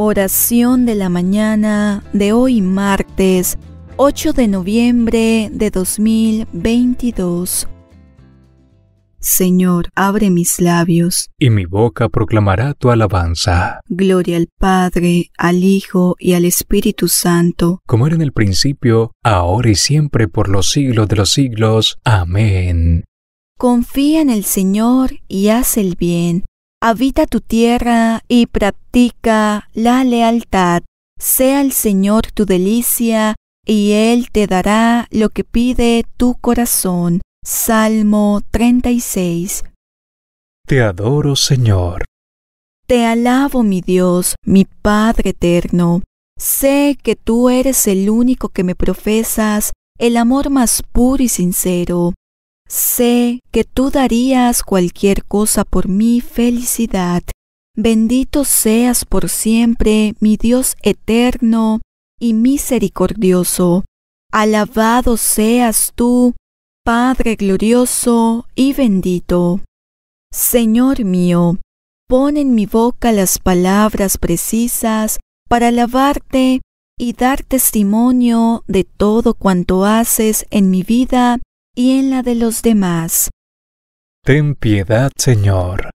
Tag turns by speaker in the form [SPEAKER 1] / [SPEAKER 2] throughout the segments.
[SPEAKER 1] Oración de la mañana de hoy martes 8 de noviembre de 2022. Señor, abre mis labios.
[SPEAKER 2] Y mi boca proclamará tu alabanza.
[SPEAKER 1] Gloria al Padre, al Hijo y al Espíritu Santo.
[SPEAKER 2] Como era en el principio, ahora y siempre, por los siglos de los siglos. Amén.
[SPEAKER 1] Confía en el Señor y haz el bien Habita tu tierra y practica la lealtad. Sea el Señor tu delicia, y Él te dará lo que pide tu corazón. Salmo 36.
[SPEAKER 2] Te adoro, Señor.
[SPEAKER 1] Te alabo, mi Dios, mi Padre eterno. Sé que tú eres el único que me profesas el amor más puro y sincero, Sé que tú darías cualquier cosa por mi felicidad. Bendito seas por siempre, mi Dios eterno y misericordioso. Alabado seas tú, Padre glorioso y bendito. Señor mío, pon en mi boca las palabras precisas para alabarte y dar testimonio de todo cuanto haces en mi vida y en la de los demás.
[SPEAKER 2] Ten piedad, Señor.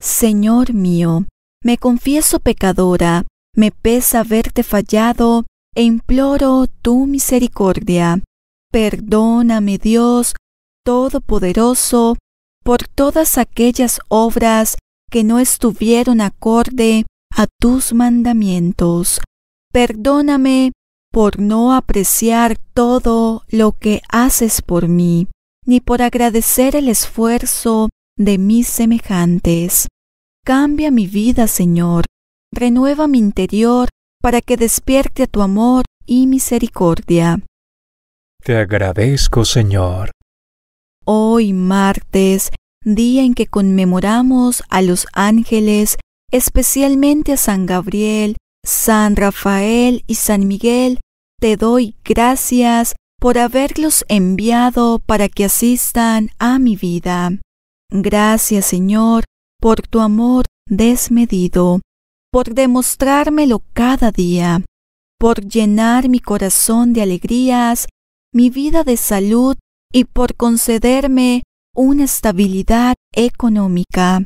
[SPEAKER 1] Señor mío, me confieso pecadora, me pesa haberte fallado, e imploro tu misericordia. Perdóname, Dios Todopoderoso, por todas aquellas obras que no estuvieron acorde a tus mandamientos. Perdóname por no apreciar todo lo que haces por mí, ni por agradecer el esfuerzo de mis semejantes. Cambia mi vida, Señor, renueva mi interior para que despierte a tu amor y misericordia.
[SPEAKER 2] Te agradezco, Señor.
[SPEAKER 1] Hoy martes, día en que conmemoramos a los ángeles, especialmente a San Gabriel, San Rafael y San Miguel, te doy gracias por haberlos enviado para que asistan a mi vida. Gracias, Señor, por tu amor desmedido, por demostrármelo cada día, por llenar mi corazón de alegrías, mi vida de salud y por concederme una estabilidad económica.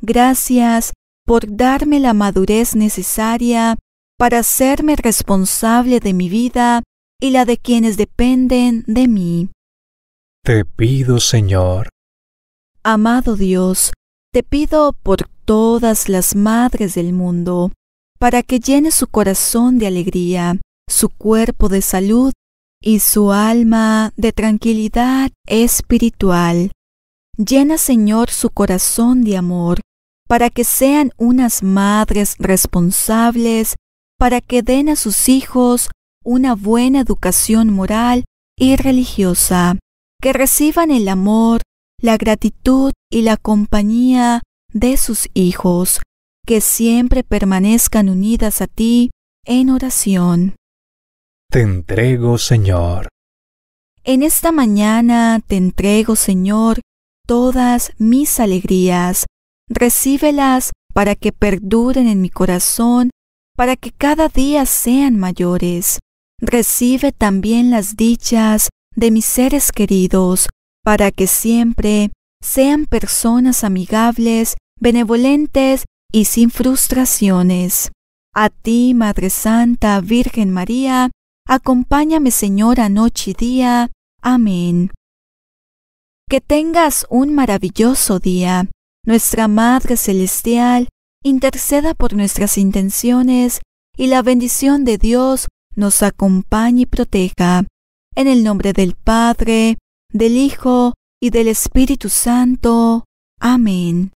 [SPEAKER 1] Gracias por darme la madurez necesaria para hacerme responsable de mi vida y la de quienes dependen de mí.
[SPEAKER 2] Te pido, Señor.
[SPEAKER 1] Amado Dios, te pido por todas las madres del mundo, para que llene su corazón de alegría, su cuerpo de salud y su alma de tranquilidad espiritual. Llena, Señor, su corazón de amor, para que sean unas madres responsables para que den a sus hijos una buena educación moral y religiosa, que reciban el amor, la gratitud y la compañía de sus hijos, que siempre permanezcan unidas a ti en oración.
[SPEAKER 2] Te entrego, Señor.
[SPEAKER 1] En esta mañana te entrego, Señor, todas mis alegrías. Recíbelas para que perduren en mi corazón para que cada día sean mayores. Recibe también las dichas de mis seres queridos, para que siempre sean personas amigables, benevolentes y sin frustraciones. A ti, Madre Santa, Virgen María, acompáñame Señora noche y día. Amén. Que tengas un maravilloso día. Nuestra Madre Celestial interceda por nuestras intenciones y la bendición de Dios nos acompañe y proteja. En el nombre del Padre, del Hijo y del Espíritu Santo. Amén.